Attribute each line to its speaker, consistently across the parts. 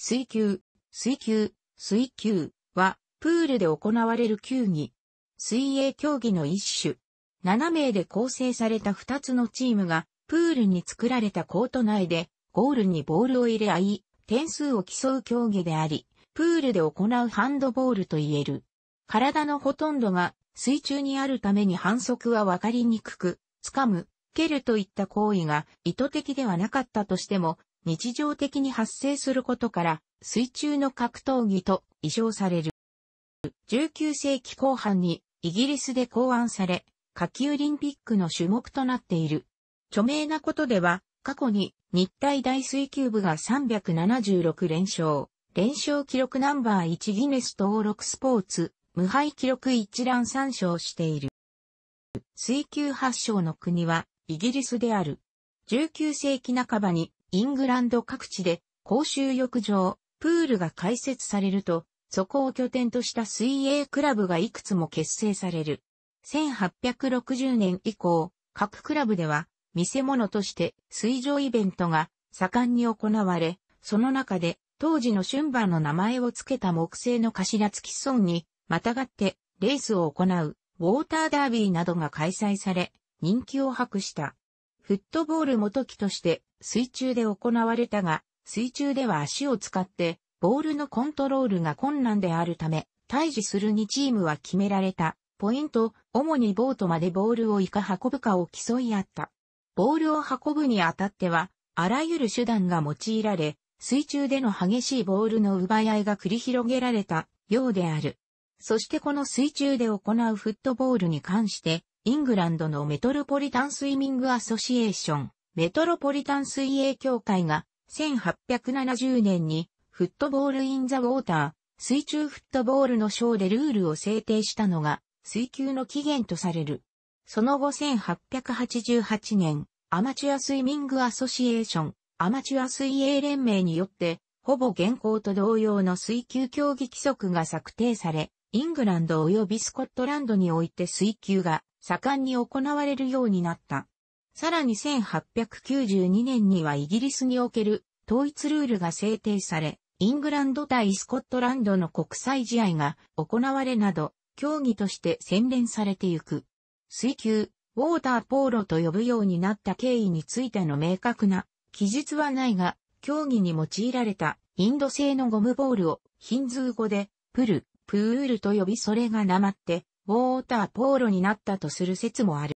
Speaker 1: 水球、水球、水球は、プールで行われる球技。水泳競技の一種。7名で構成された2つのチームが、プールに作られたコート内で、ゴールにボールを入れ合い、点数を競う競技であり、プールで行うハンドボールと言える。体のほとんどが水中にあるために反則はわかりにくく、掴む、蹴るといった行為が意図的ではなかったとしても、日常的に発生することから水中の格闘技と異称される。19世紀後半にイギリスで考案され、夏季オリンピックの種目となっている。著名なことでは、過去に日体大水球部が376連勝、連勝記録ナンバー1ギネス登録スポーツ、無敗記録一覧参照している。水球発祥の国はイギリスである。19世紀半ばにイングランド各地で公衆浴場、プールが開設されると、そこを拠点とした水泳クラブがいくつも結成される。1860年以降、各クラブでは見せ物として水上イベントが盛んに行われ、その中で当時の春馬の名前を付けた木製の頭付き村にまたがってレースを行うウォーターダービーなどが開催され人気を博した。フットボール元木として水中で行われたが、水中では足を使って、ボールのコントロールが困難であるため、対峙する2チームは決められた、ポイント、主にボートまでボールをいか運ぶかを競い合った。ボールを運ぶにあたっては、あらゆる手段が用いられ、水中での激しいボールの奪い合いが繰り広げられたようである。そしてこの水中で行うフットボールに関して、イングランドのメトロポリタンスイミングアソシエーション、メトロポリタン水泳協会が1870年にフットボールインザウォーター、水中フットボールのショーでルールを制定したのが水球の起源とされる。その後1888年、アマチュアスイミングアソシエーション、アマチュア水泳連盟によって、ほぼ現行と同様の水球競技規則が策定され、イングランド及びスコットランドにおいて水球が盛んに行われるようになった。さらに1892年にはイギリスにおける統一ルールが制定され、イングランド対スコットランドの国際試合が行われなど、競技として洗練されてゆく。水球、ウォーターポーロと呼ぶようになった経緯についての明確な記述はないが、競技に用いられたインド製のゴムボールをヒンズー語でプル、プールと呼びそれがなまって、ウォーターポーロになったとする説もある。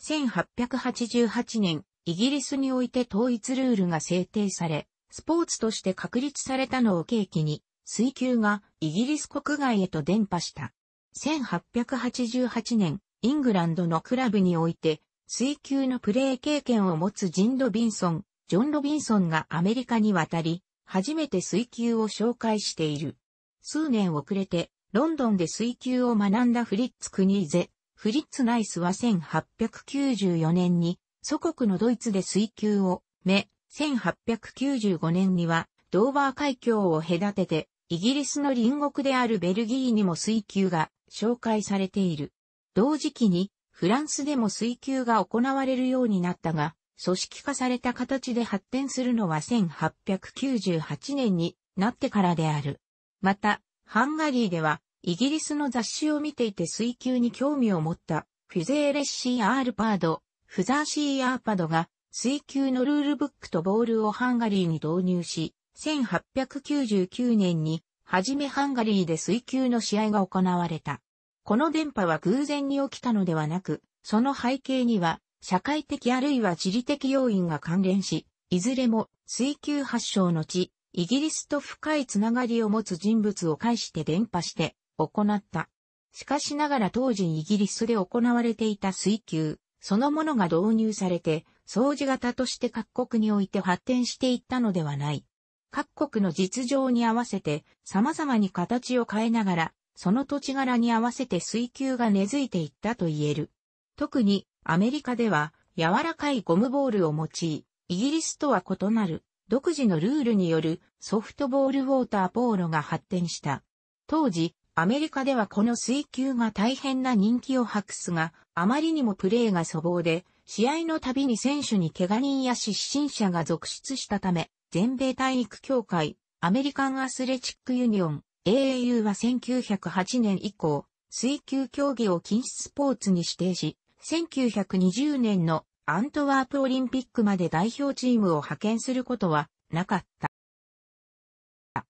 Speaker 1: 1888年、イギリスにおいて統一ルールが制定され、スポーツとして確立されたのを契機に、水球がイギリス国外へと伝播した。1888年、イングランドのクラブにおいて、水球のプレー経験を持つジン・ロビンソン、ジョン・ロビンソンがアメリカに渡り、初めて水球を紹介している。数年遅れて、ロンドンで水球を学んだフリッツ・クニーゼ、フリッツ・ナイスは1894年に祖国のドイツで水球を、目、1895年にはドーバー海峡を隔てて、イギリスの隣国であるベルギーにも水球が紹介されている。同時期にフランスでも水球が行われるようになったが、組織化された形で発展するのは1898年になってからである。また、ハンガリーではイギリスの雑誌を見ていて水球に興味を持ったフィゼーレッシー・アールパード、フザーシー・アーパドが水球のルールブックとボールをハンガリーに導入し、1899年にはじめハンガリーで水球の試合が行われた。この電波は偶然に起きたのではなく、その背景には社会的あるいは地理的要因が関連し、いずれも水球発祥の地、イギリスと深いつながりを持つ人物を介して伝播して、行った。しかしながら当時イギリスで行われていた水球そのものが導入されて、掃除型として各国において発展していったのではない。各国の実情に合わせて様々に形を変えながら、その土地柄に合わせて水球が根付いていったと言える。特にアメリカでは柔らかいゴムボールを用い、イギリスとは異なる独自のルールによるソフトボールウォーターポーロが発展した。当時、アメリカではこの水球が大変な人気を博すが、あまりにもプレーが粗暴で、試合のたびに選手に怪我人や失神者が続出したため、全米体育協会、アメリカンアスレチックユニオン、AAU は1908年以降、水球競技を禁止スポーツに指定し、1920年のアントワープオリンピックまで代表チームを派遣することはなかった。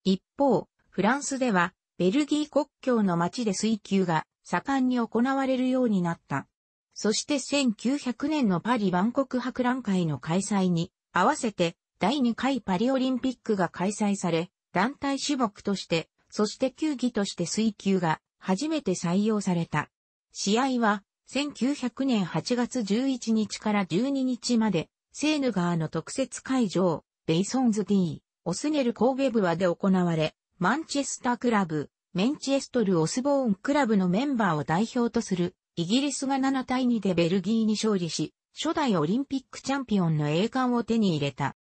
Speaker 1: 一方、フランスではベルギー国境の町で水球が盛んに行われるようになった。そして1900年のパリ万国博覧会の開催に合わせて第2回パリオリンピックが開催され、団体種目として、そして球技として水球が初めて採用された。試合は1900年8月11日から12日まで、セーヌ川の特設会場、ベイソンズ D、オスネル神戸部はで行われ、マンチェスタークラブ、メンチェストル・オスボーンクラブのメンバーを代表とする、イギリスが7対2でベルギーに勝利し、初代オリンピックチャンピオンの栄冠を手に入れた。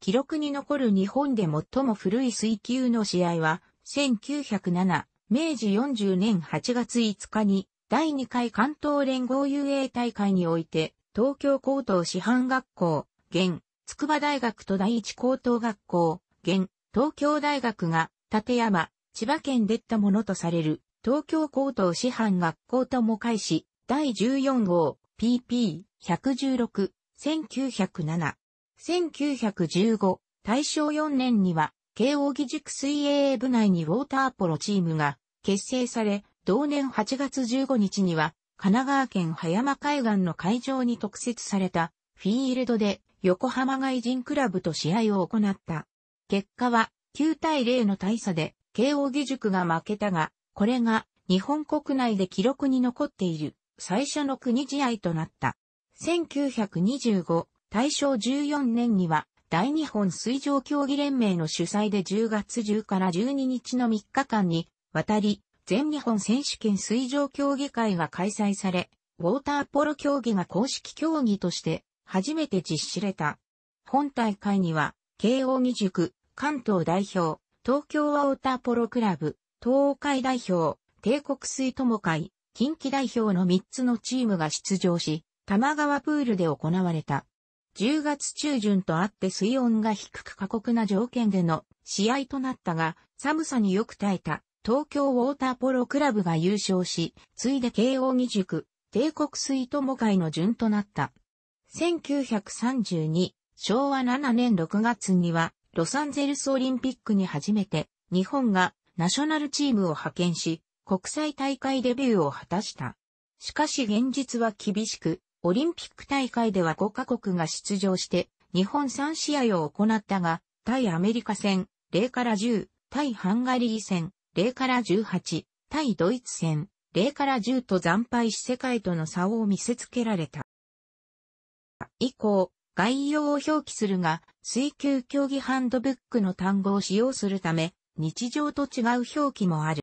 Speaker 1: 記録に残る日本で最も古い水球の試合は、1907、明治40年8月5日に、第2回関東連合遊泳大会において、東京高等師範学校、現、筑波大学と第一高等学校、現、東京大学が立山、千葉県でったものとされる、東京高等師範学校とも開し、第14号、PP116、1907、1915、大正4年には、慶応義塾水泳部内にウォーターポロチームが結成され、同年8月15日には、神奈川県葉山海岸の会場に特設されたフィールドで横浜外人クラブと試合を行った。結果は9対0の大差で、慶応義塾が負けたが、これが日本国内で記録に残っている最初の国試合となった。1925、大正14年には、大日本水上競技連盟の主催で10月10から12日の3日間に、渡り、全日本選手権水上競技会が開催され、ウォーターポロ競技が公式競技として、初めて実施れた。本大会には、慶応義塾、関東代表、東京はオタポロクラブ、東海代表、帝国水友会、近畿代表の3つのチームが出場し、玉川プールで行われた。10月中旬とあって水温が低く過酷な条件での試合となったが、寒さによく耐えた東京ウォーターポロクラブが優勝し、ついで慶応義塾、帝国水友会の順となった。1932、昭和7年6月には、ロサンゼルスオリンピックに初めて日本がナショナルチームを派遣し、国際大会デビューを果たした。しかし現実は厳しく、オリンピック大会では5カ国が出場して、日本3試合を行ったが、対アメリカ戦、0から10、対ハンガリー戦、0から18、対ドイツ戦、0から10と惨敗し世界との差を見せつけられた。以降、概要を表記するが、水球競技ハンドブックの単語を使用するため、日常と違う表記もある。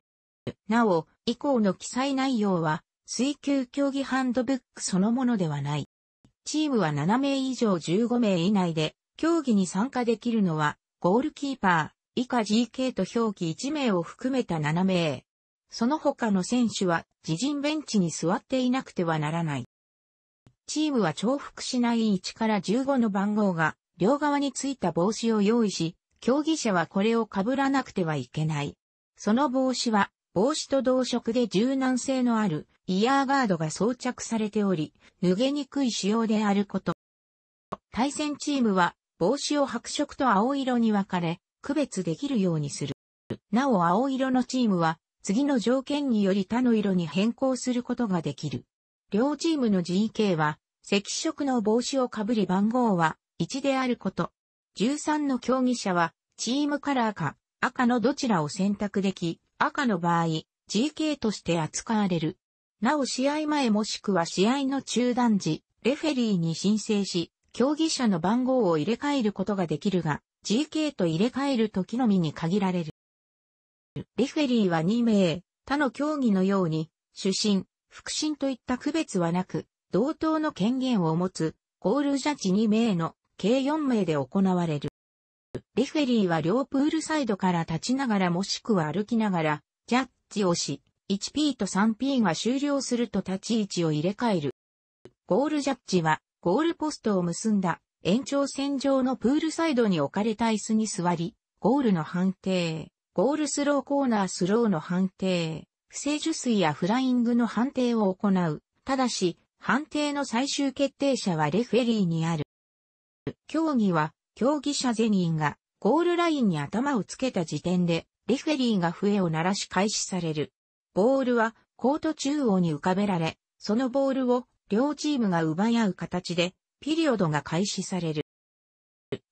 Speaker 1: なお、以降の記載内容は、水球競技ハンドブックそのものではない。チームは7名以上15名以内で、競技に参加できるのは、ゴールキーパー、以下 GK と表記1名を含めた7名。その他の選手は、自陣ベンチに座っていなくてはならない。チームは重複しない1から15の番号が両側についた帽子を用意し、競技者はこれを被らなくてはいけない。その帽子は帽子と同色で柔軟性のあるイヤーガードが装着されており、脱げにくい仕様であること。対戦チームは帽子を白色と青色に分かれ、区別できるようにする。なお青色のチームは次の条件により他の色に変更することができる。両チームの GK は、赤色の帽子をかぶり番号は1であること。13の競技者は、チームカラーか赤のどちらを選択でき、赤の場合、GK として扱われる。なお試合前もしくは試合の中断時、レフェリーに申請し、競技者の番号を入れ替えることができるが、GK と入れ替える時のみに限られる。レフェリーは2名、他の競技のように、主審、腹心といった区別はなく、同等の権限を持つ、ゴールジャッジ2名の計4名で行われる。レフェリーは両プールサイドから立ちながらもしくは歩きながら、ジャッジをし、1P と 3P が終了すると立ち位置を入れ替える。ゴールジャッジは、ゴールポストを結んだ延長線上のプールサイドに置かれた椅子に座り、ゴールの判定、ゴールスローコーナースローの判定、不正受水やフライングの判定を行う。ただし、判定の最終決定者はレフェリーにある。競技は、競技者全員がゴールラインに頭をつけた時点で、レフェリーが笛を鳴らし開始される。ボールはコート中央に浮かべられ、そのボールを両チームが奪い合う形で、ピリオドが開始される。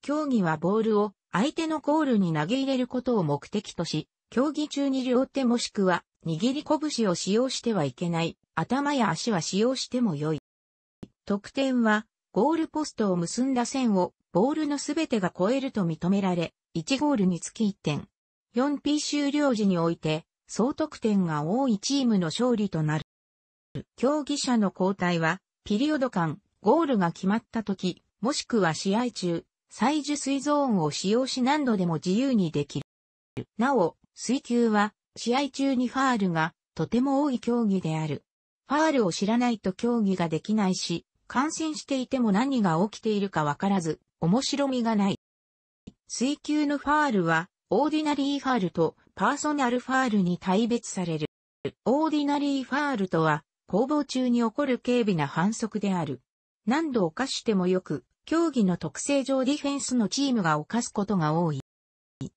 Speaker 1: 競技はボールを相手のゴールに投げ入れることを目的とし、競技中に両手もしくは握り拳を使用してはいけない、頭や足は使用しても良い。得点は、ゴールポストを結んだ線を、ボールのすべてが超えると認められ、1ゴールにつき1点。4P 終了時において、総得点が多いチームの勝利となる。競技者の交代は、ピリオド間、ゴールが決まった時、もしくは試合中、最受水ゾーンを使用し何度でも自由にできる。なお、水球は、試合中にファールがとても多い競技である。ファールを知らないと競技ができないし、感染していても何が起きているかわからず、面白みがない。水球のファールは、オーディナリーファールとパーソナルファールに対別される。オーディナリーファールとは、攻防中に起こる軽微な反則である。何度犯してもよく、競技の特性上ディフェンスのチームが犯すことが多い。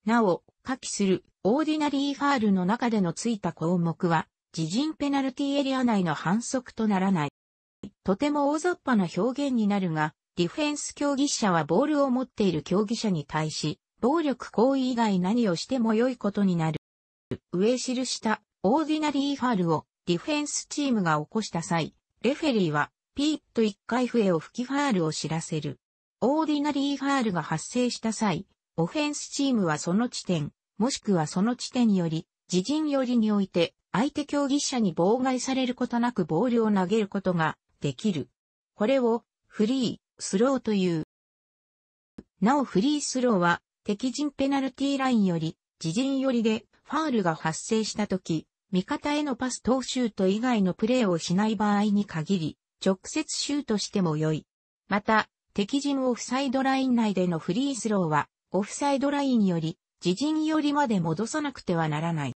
Speaker 1: なお、下記するオーディナリーファールの中でのついた項目は、自陣ペナルティエリア内の反則とならない。とても大雑把な表現になるが、ディフェンス競技者はボールを持っている競技者に対し、暴力行為以外何をしても良いことになる。上記したオーディナリーファールをディフェンスチームが起こした際、レフェリーはピーッと一回笛を吹きファールを知らせる。オーディナリーファールが発生した際、オフェンスチームはその地点、もしくはその地点より、自陣よりにおいて、相手競技者に妨害されることなくボールを投げることができる。これをフリー、スローという。なおフリースローは敵陣ペナルティーラインより自陣寄りでファールが発生したとき、味方へのパス等シュート以外のプレーをしない場合に限り、直接シュートしても良い。また、敵陣オフサイドライン内でのフリースローは、オフサイドラインより自陣よりまで戻さなくてはならない。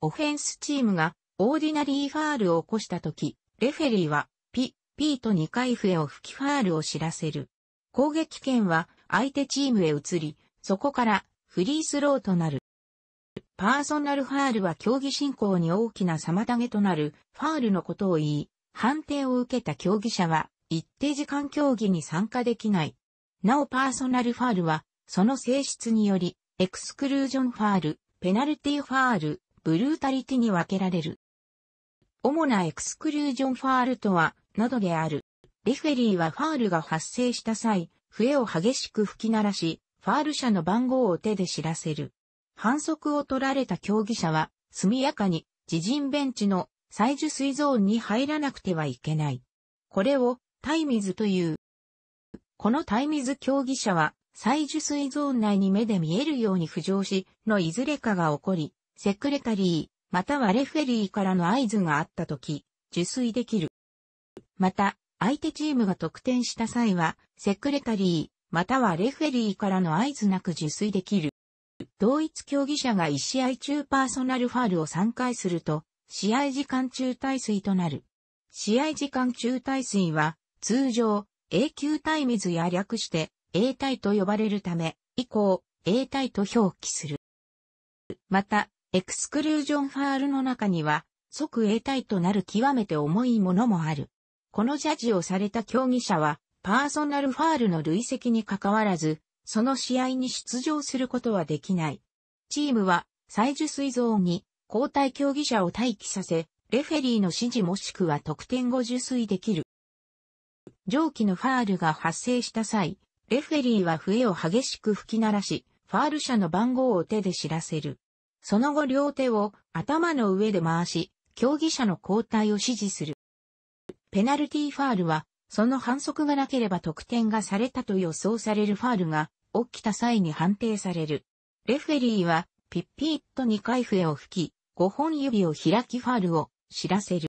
Speaker 1: オフェンスチームがオーディナリーファールを起こした時、レフェリーはピ、ピーと2回笛を吹きファールを知らせる。攻撃権は相手チームへ移り、そこからフリースローとなる。パーソナルファールは競技進行に大きな妨げとなるファールのことを言い、判定を受けた競技者は一定時間競技に参加できない。なおパーソナルファールはその性質によりエクスクルージョンファール、ペナルティファール、ブルータリティに分けられる。主なエクスクルージョンファールとは、などである。レフェリーはファールが発生した際、笛を激しく吹き鳴らし、ファール者の番号を手で知らせる。反則を取られた競技者は、速やかに自陣ベンチの最受水ゾーンに入らなくてはいけない。これをタイミズという。このタイミズ競技者は再受水ゾーン内に目で見えるように浮上し、のいずれかが起こり、セクレタリー、またはレフェリーからの合図があったとき、受水できる。また、相手チームが得点した際は、セクレタリー、またはレフェリーからの合図なく受水できる。同一競技者が1試合中パーソナルファールを3回すると、試合時間中耐水となる。試合時間中耐水は、通常、永久耐水や略して、A 体と呼ばれるため、以降、A 体と表記する。また、エクスクルージョンファールの中には、即 A 体となる極めて重いものもある。このジャッジをされた競技者は、パーソナルファールの累積に関わらず、その試合に出場することはできない。チームは、最受水ゾーンに、交代競技者を待機させ、レフェリーの指示もしくは得点後受水できる。上記のファールが発生した際、レフェリーは笛を激しく吹き鳴らし、ファール社の番号を手で知らせる。その後両手を頭の上で回し、競技者の交代を指示する。ペナルティファールは、その反則がなければ得点がされたと予想されるファールが起きた際に判定される。レフェリーは、ピッピッと2回笛を吹き、5本指を開きファールを知らせる。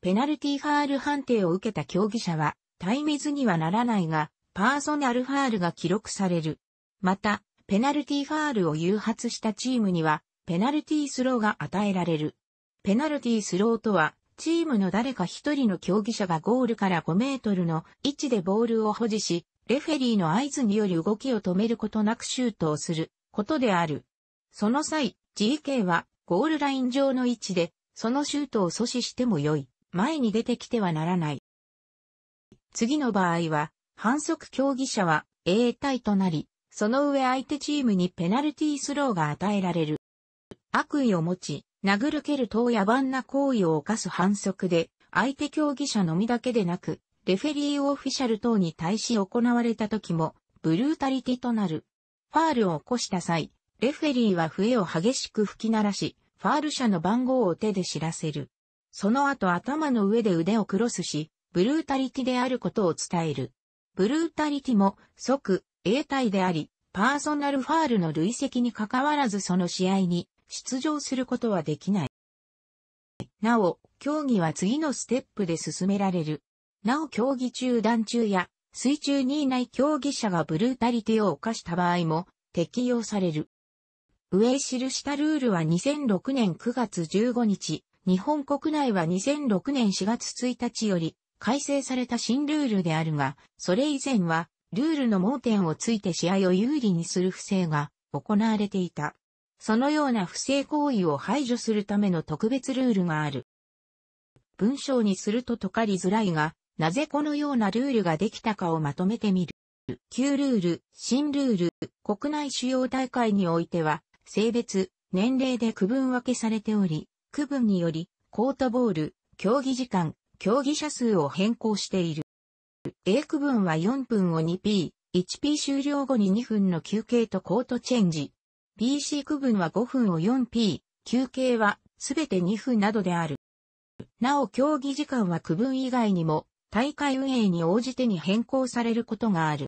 Speaker 1: ペナルティファール判定を受けた競技者は、タイズにはならないが、パーソナルファールが記録される。また、ペナルティファールを誘発したチームには、ペナルティスローが与えられる。ペナルティスローとは、チームの誰か一人の競技者がゴールから5メートルの位置でボールを保持し、レフェリーの合図により動きを止めることなくシュートをすることである。その際、GK はゴールライン上の位置で、そのシュートを阻止しても良い。前に出てきてはならない。次の場合は、反則競技者は A 対となり、その上相手チームにペナルティースローが与えられる。悪意を持ち、殴る蹴る等野蛮な行為を犯す反則で、相手競技者のみだけでなく、レフェリーオフィシャル等に対し行われた時も、ブルータリティとなる。ファールを起こした際、レフェリーは笛を激しく吹き鳴らし、ファール者の番号を手で知らせる。その後頭の上で腕をクロスし、ブルータリティであることを伝える。ブルータリティも即英体であり、パーソナルファールの累積に関わらずその試合に出場することはできない。なお、競技は次のステップで進められる。なお競技中断中や水中にいない競技者がブルータリティを犯した場合も適用される。上記したルールは2006年9月15日、日本国内は2006年4月1日より改正された新ルールであるが、それ以前は、ルールの盲点をついて試合を有利にする不正が行われていた。そのような不正行為を排除するための特別ルールがある。文章にすると解かりづらいが、なぜこのようなルールができたかをまとめてみる。旧ルール、新ルール、国内主要大会においては、性別、年齢で区分分けされており、区分により、コートボール、競技時間、競技者数を変更している。A 区分は4分を 2P、1P 終了後に2分の休憩とコートチェンジ。BC 区分は5分を 4P、休憩はすべて2分などである。なお競技時間は区分以外にも大会運営に応じてに変更されることがある。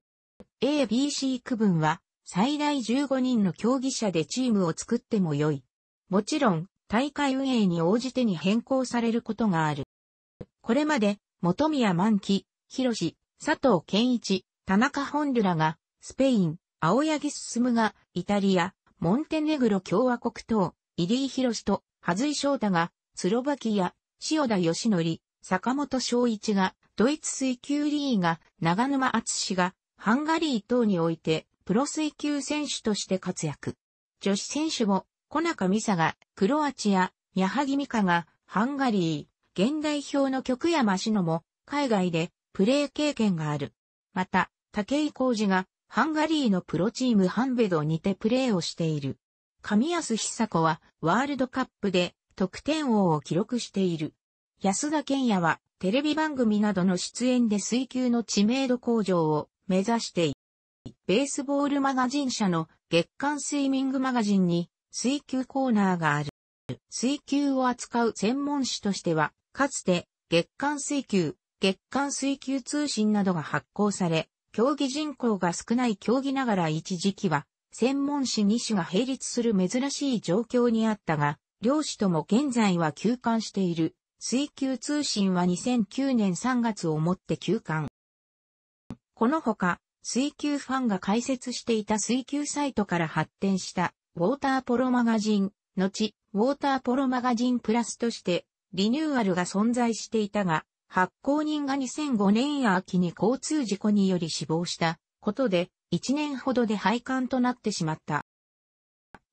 Speaker 1: ABC 区分は最大15人の競技者でチームを作っても良い。もちろん大会運営に応じてに変更されることがある。これまで、元宮万喜、広志、佐藤健一、田中本ルらが、スペイン、青柳進が、イタリア、モンテネグロ共和国等、入井博志と、羽井翔太が、スロバキア、塩田義則、坂本昭一が、ドイツ水球リーガ、長沼厚氏が、ハンガリー等において、プロ水球選手として活躍。女子選手も、小中美佐が、クロアチア、矢作美香が、ハンガリー。現代表のや山シノも、海外でプレー経験がある。また、竹井浩二が、ハンガリーのプロチームハンベドにてプレーをしている。神安久子は、ワールドカップで、得点王を記録している。安田健也は、テレビ番組などの出演で水球の知名度向上を目指している。ベースボールマガジン社の月刊スイミングマガジンに水球コーナーがある。水球を扱う専門誌としてはかつて、月間水球、月間水球通信などが発行され、競技人口が少ない競技ながら一時期は、専門誌2種が並立する珍しい状況にあったが、両誌とも現在は休刊している。水球通信は2009年3月をもって休刊。このほか、水球ファンが開設していた水球サイトから発展した、ウォーターポロマガジン、後、ウォーターポロマガジンプラスとして、リニューアルが存在していたが、発行人が2005年秋に交通事故により死亡したことで、1年ほどで廃刊となってしまった。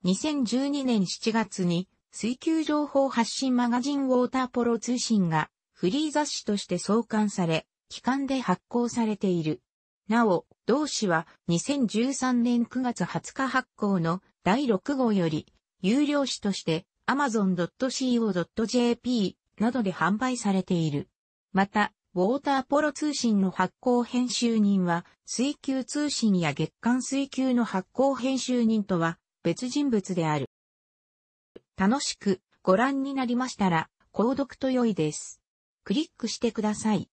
Speaker 1: 2012年7月に、水球情報発信マガジンウォーターポロ通信がフリー雑誌として創刊され、期間で発行されている。なお、同誌は2013年9月20日発行の第6号より有料誌として amazon.co.jp などで販売されている。また、ウォーターポロ通信の発行編集人は、水球通信や月刊水球の発行編集人とは別人物である。楽しくご覧になりましたら、購読と良いです。クリックしてください。